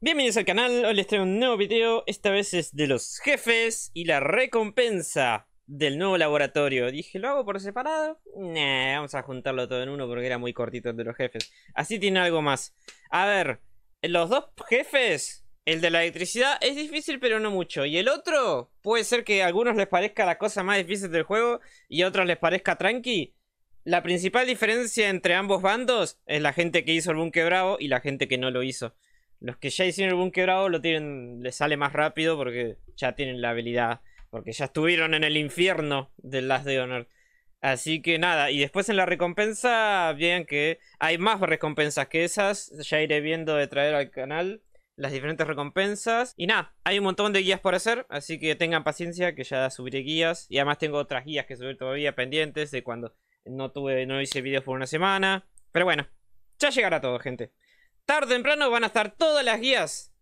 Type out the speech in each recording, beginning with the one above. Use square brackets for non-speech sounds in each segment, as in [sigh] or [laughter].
Bienvenidos al canal, hoy les traigo un nuevo video, esta vez es de los jefes y la recompensa del nuevo laboratorio. Dije, ¿lo hago por separado? Nah, vamos a juntarlo todo en uno porque era muy cortito el de los jefes. Así tiene algo más. A ver, los dos jefes, el de la electricidad es difícil pero no mucho. Y el otro, puede ser que a algunos les parezca la cosa más difícil del juego y a otros les parezca tranqui. La principal diferencia entre ambos bandos es la gente que hizo el Bunker Bravo y la gente que no lo hizo. Los que ya hicieron el búnker quebrado lo tienen, les sale más rápido porque ya tienen la habilidad. Porque ya estuvieron en el infierno del Last de Honor. Así que nada, y después en la recompensa, bien que hay más recompensas que esas. Ya iré viendo de traer al canal las diferentes recompensas. Y nada, hay un montón de guías por hacer, así que tengan paciencia que ya subiré guías. Y además tengo otras guías que subir todavía pendientes de cuando no tuve, no hice videos por una semana. Pero bueno, ya llegará todo, gente tarde o temprano van a estar todas las guías,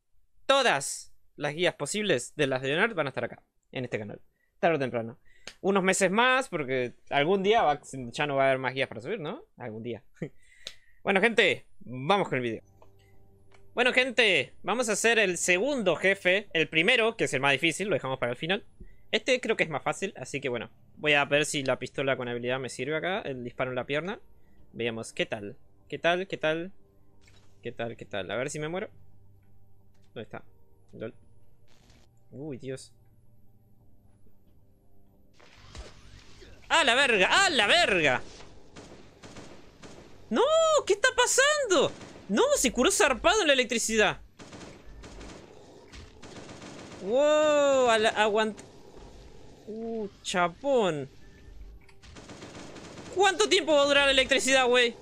todas las guías posibles de las de Leonard van a estar acá, en este canal. Tarde o temprano. Unos meses más, porque algún día ya no va a haber más guías para subir, ¿no? Algún día. [laughs] bueno, gente, vamos con el video. Bueno, gente, vamos a hacer el segundo jefe. El primero, que es el más difícil, lo dejamos para el final. Este creo que es más fácil, así que bueno. Voy a ver si la pistola con habilidad me sirve acá. El disparo en la pierna. Veamos, ¿qué tal? ¿Qué tal? ¿Qué tal? ¿Qué tal? ¿Qué tal? A ver si me muero. ¿Dónde está? Uy, Dios. ¡A la verga! ¡A la verga! ¡No! ¿Qué está pasando? ¡No! Se curó zarpado en la electricidad. ¡Wow! aguanta... ¡Uh! ¡Chapón! ¿Cuánto tiempo va a durar la electricidad, güey?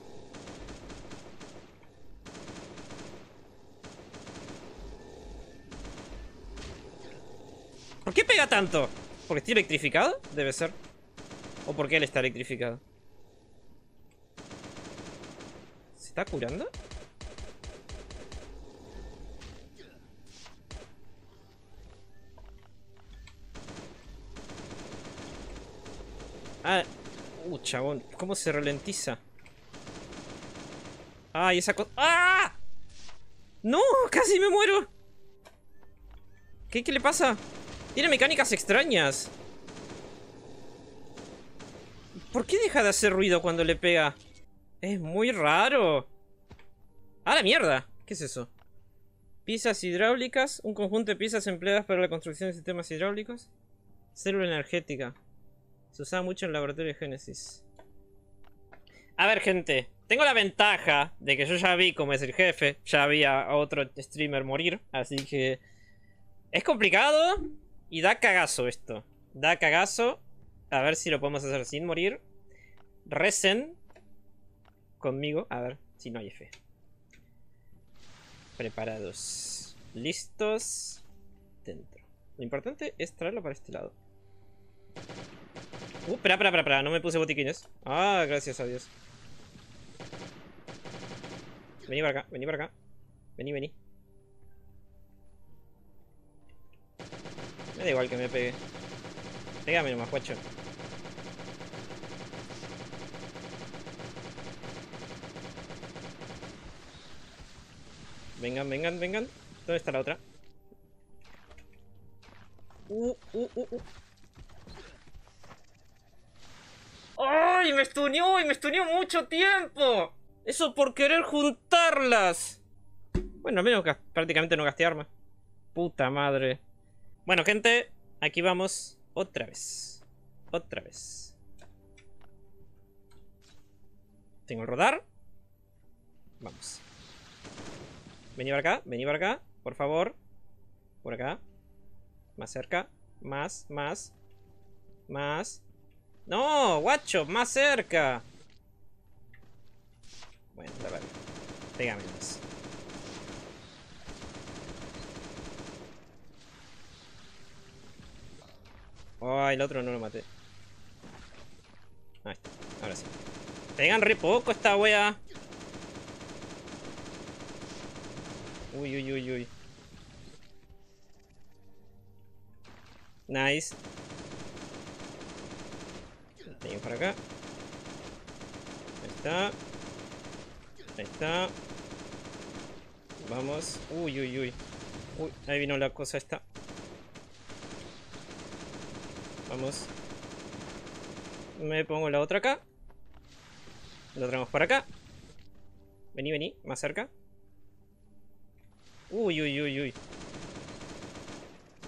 ¿Por qué pega tanto? ¿Porque estoy electrificado? Debe ser. ¿O por qué él está electrificado? ¿Se está curando? Ah, uh, chabón, ¿cómo se ralentiza? Ah, esa cosa... ¡Ah! ¡No! ¡Casi me muero! ¿Qué, qué le pasa? Tiene mecánicas extrañas. ¿Por qué deja de hacer ruido cuando le pega? Es muy raro. ¡A la mierda! ¿Qué es eso? Piezas hidráulicas. Un conjunto de piezas empleadas para la construcción de sistemas hidráulicos. Célula energética. Se usaba mucho en el laboratorio de Génesis. A ver, gente. Tengo la ventaja de que yo ya vi cómo es el jefe. Ya vi a otro streamer morir. Así que... Es complicado, y da cagazo esto. Da cagazo. A ver si lo podemos hacer sin morir. Resen. Conmigo. A ver si no hay fe Preparados. Listos. Dentro. Lo importante es traerlo para este lado. Uh, espera, espera, espera, No me puse botiquines. Ah, gracias a Dios. Vení para acá, vení para acá. Vení, vení. da igual que me pegue. Pégame nomás, guacho. Vengan, vengan, vengan. ¿Dónde está la otra? Uh, uh, uh, uh. ¡Ay! ¡Me estuneó! ¡Y me estuneó mucho tiempo! Eso por querer juntarlas. Bueno, al menos prácticamente no gasté armas. Puta madre. Bueno, gente, aquí vamos otra vez. Otra vez. Tengo el rodar. Vamos. Vení para acá, vení para acá, por favor. Por acá. Más cerca. Más, más. Más. ¡No! ¡Guacho! ¡Más cerca! Bueno, a ver. Pégame más. Oh, el otro no lo maté. Ahí está, ahora sí. Pegan re poco esta wea. Uy, uy, uy, uy. Nice. Tengo para acá. Ahí está. Ahí está. Vamos. Uy, uy, uy. Uy, ahí vino la cosa esta. Vamos. Me pongo la otra acá. la traemos para acá. Vení, vení, más cerca. Uy, uy, uy, uy.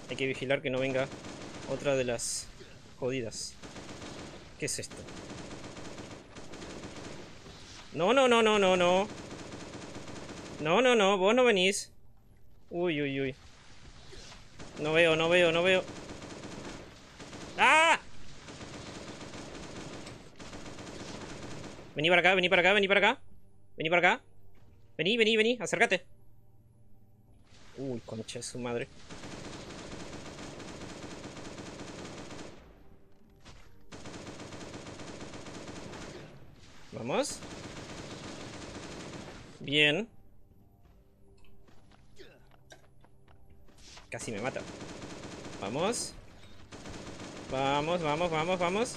Hay que vigilar que no venga otra de las jodidas. ¿Qué es esto? No, no, no, no, no, no. No, no, no, vos no venís. Uy, uy, uy. No veo, no veo, no veo. Vení para acá, vení para acá, vení para acá. Vení para acá. Vení, vení, vení, acércate. Uy, concha de su madre. Vamos. Bien. Casi me mata. Vamos. Vamos, vamos, vamos, vamos.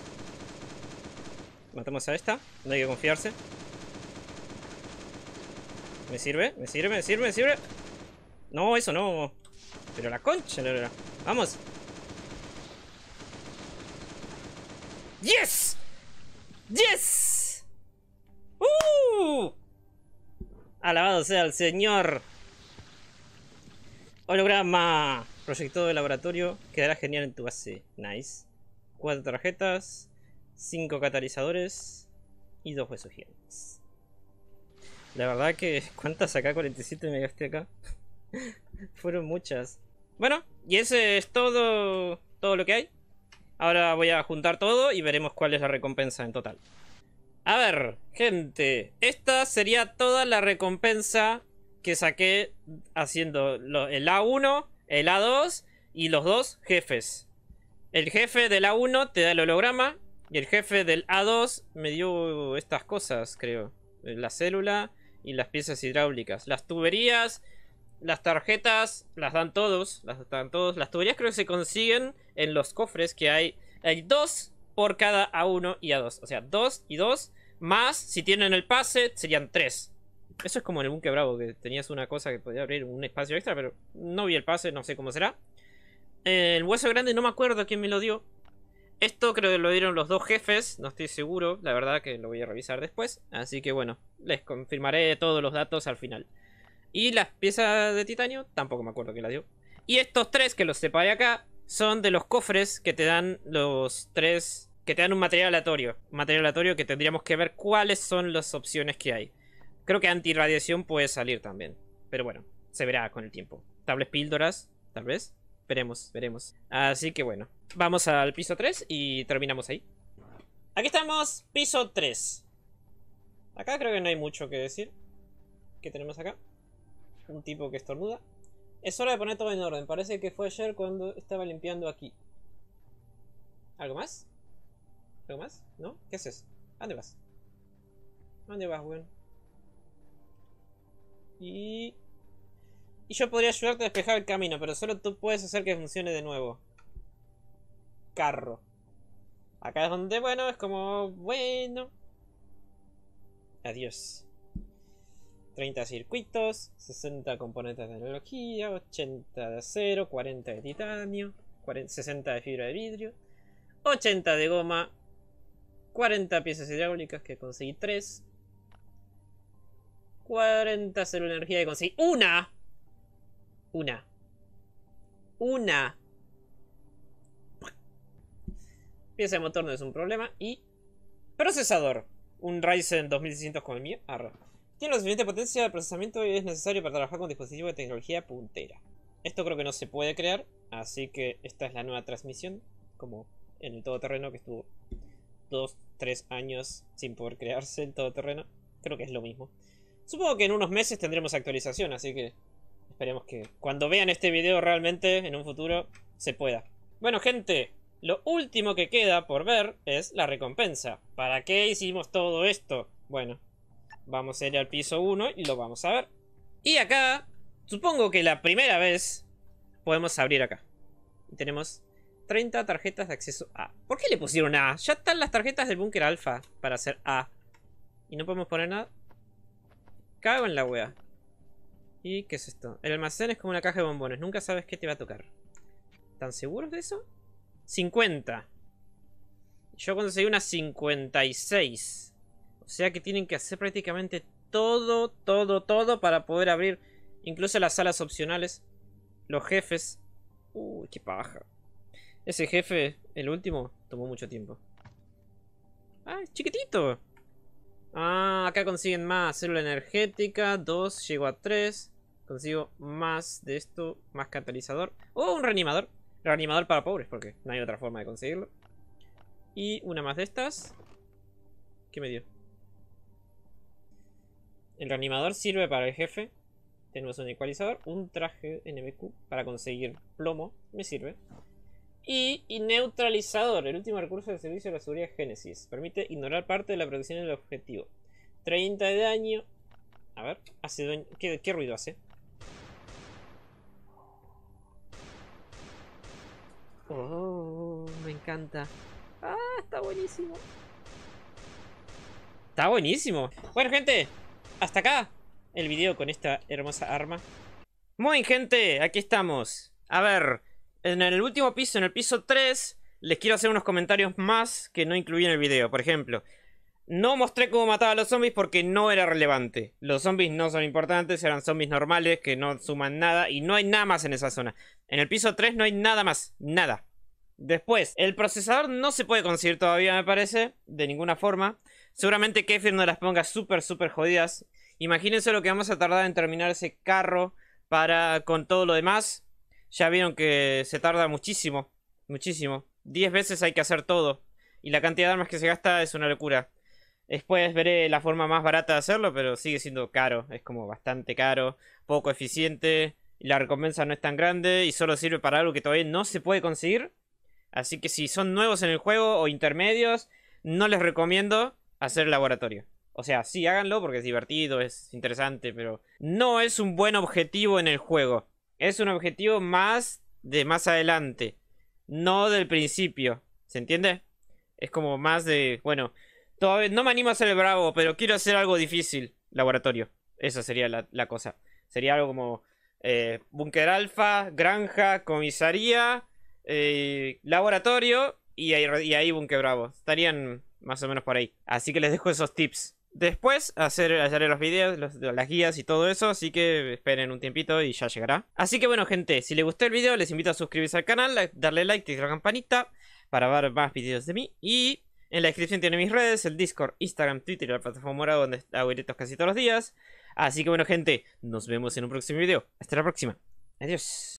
Matamos a esta. No hay que confiarse. ¿Me sirve? ¿Me sirve? ¿Me sirve? ¿Me sirve? No, eso no. Pero la concha, Vamos. ¡Yes! ¡Yes! ¡Uh! Alabado sea el señor. Holograma. Proyecto de laboratorio. Quedará genial en tu base. Nice. Cuatro tarjetas. 5 catalizadores y 2 huesos gigantes. La verdad que... ¿Cuántas acá? 47 me gasté acá. [laughs] Fueron muchas. Bueno, y ese es todo, todo lo que hay. Ahora voy a juntar todo y veremos cuál es la recompensa en total. A ver, gente, esta sería toda la recompensa que saqué haciendo el A1, el A2 y los dos jefes. El jefe del A1 te da el holograma, y el jefe del A2 me dio estas cosas, creo. Eh, la célula y las piezas hidráulicas. Las tuberías, las tarjetas, las dan todos. Las dan todos. Las tuberías creo que se consiguen en los cofres que hay. Hay dos por cada A1 y A2. O sea, dos y dos. Más, si tienen el pase, serían tres. Eso es como en el Bunker Bravo, que tenías una cosa que podía abrir un espacio extra, pero no vi el pase, no sé cómo será. Eh, el hueso grande no me acuerdo quién me lo dio. Esto creo que lo dieron los dos jefes, no estoy seguro, la verdad que lo voy a revisar después. Así que bueno, les confirmaré todos los datos al final. Y las piezas de titanio, tampoco me acuerdo quién las dio. Y estos tres que los separé acá son de los cofres que te dan los tres... Que te dan un material aleatorio. Un material aleatorio que tendríamos que ver cuáles son las opciones que hay. Creo que antirradiación puede salir también. Pero bueno, se verá con el tiempo. Tables píldoras, tal vez. Veremos, veremos. Así que bueno, vamos al piso 3 y terminamos ahí. Aquí estamos, piso 3. Acá creo que no hay mucho que decir. ¿Qué tenemos acá? Un tipo que estornuda. Es hora de poner todo en orden. Parece que fue ayer cuando estaba limpiando aquí. ¿Algo más? ¿Algo más? ¿No? ¿Qué es dónde vas? dónde vas, weón? Y... Y yo podría ayudarte a despejar el camino, pero solo tú puedes hacer que funcione de nuevo. Carro. Acá es donde, bueno, es como, bueno. Adiós. 30 circuitos, 60 componentes de energía, 80 de acero, 40 de titanio, 60 de fibra de vidrio, 80 de goma, 40 piezas hidráulicas que conseguí 3, 40 células de energía que conseguí una. Una. Una. Pieza de motor no es un problema. Y procesador. Un Ryzen 2600 con el mío. Tiene la suficiente potencia de procesamiento y es necesario para trabajar con dispositivos de tecnología puntera. Esto creo que no se puede crear, así que esta es la nueva transmisión, como en el todoterreno que estuvo 2, 3 años sin poder crearse el todoterreno. Creo que es lo mismo. Supongo que en unos meses tendremos actualización, así que Esperemos que cuando vean este video realmente, en un futuro, se pueda. Bueno, gente, lo último que queda por ver es la recompensa. ¿Para qué hicimos todo esto? Bueno, vamos a ir al piso 1 y lo vamos a ver. Y acá, supongo que la primera vez podemos abrir acá. tenemos 30 tarjetas de acceso A. ¿Por qué le pusieron A? Ya están las tarjetas del búnker alfa para hacer A. Y no podemos poner nada. Cago en la wea. ¿Y qué es esto? El almacén es como una caja de bombones. Nunca sabes qué te va a tocar. ¿Tan seguros de eso? 50. Yo conseguí una 56. O sea que tienen que hacer prácticamente todo, todo, todo para poder abrir incluso las salas opcionales. Los jefes. Uy, qué paja. Ese jefe, el último, tomó mucho tiempo. ¡Ah, chiquitito! Ah, acá consiguen más. Célula energética, 2, llego a 3. Consigo más de esto, más catalizador. ¡Oh, un reanimador! Reanimador para pobres, porque no hay otra forma de conseguirlo. Y una más de estas. ¿Qué me dio? El reanimador sirve para el jefe. Tenemos un ecualizador, un traje NBQ para conseguir plomo. Me sirve. Y, neutralizador, el último recurso del servicio de la seguridad Génesis. Permite ignorar parte de la protección del objetivo. 30 de daño. A ver, hace daño. ¿Qué, ruido hace? Oh, me encanta. Ah, está buenísimo. Está buenísimo. Bueno, gente, hasta acá el video con esta hermosa arma. Muy, gente, aquí estamos. A ver, en el último piso, en el piso 3, les quiero hacer unos comentarios más que no incluí en el video. Por ejemplo, no mostré cómo mataba a los zombies porque no era relevante. Los zombies no son importantes, eran zombies normales que no suman nada y no hay nada más en esa zona. En el piso 3 no hay nada más, nada. Después, el procesador no se puede conseguir todavía, me parece, de ninguna forma. Seguramente Kefir no las ponga súper, súper jodidas. Imagínense lo que vamos a tardar en terminar ese carro para con todo lo demás. Ya vieron que se tarda muchísimo. Muchísimo. 10 veces hay que hacer todo. Y la cantidad de armas que se gasta es una locura. Después veré la forma más barata de hacerlo, pero sigue siendo caro. Es como bastante caro, poco eficiente. Y la recompensa no es tan grande y solo sirve para algo que todavía no se puede conseguir. Así que si son nuevos en el juego o intermedios, no les recomiendo hacer el laboratorio. O sea, sí, háganlo porque es divertido, es interesante, pero no es un buen objetivo en el juego. Es un objetivo más de más adelante, no del principio. ¿Se entiende? Es como más de, bueno, todavía no me animo a ser el bravo, pero quiero hacer algo difícil. Laboratorio. Esa sería la, cosa. Sería algo como Bunker eh, búnker alfa, granja, comisaría, eh, laboratorio y ahí, y bravo. Estarían más o menos por ahí. Así que les dejo esos tips. Después hacer, haré los videos, las guías y todo eso, así que esperen un tiempito y ya llegará. Así que bueno gente, si les gustó el video les invito a suscribirse al canal, darle like y la campanita para ver más videos de mí. Y en la descripción tienen mis redes, el Discord, Instagram, Twitter y la plataforma morada donde hago directos casi todos los días. Así que bueno gente, nos vemos en un próximo video. Hasta la próxima. Adiós.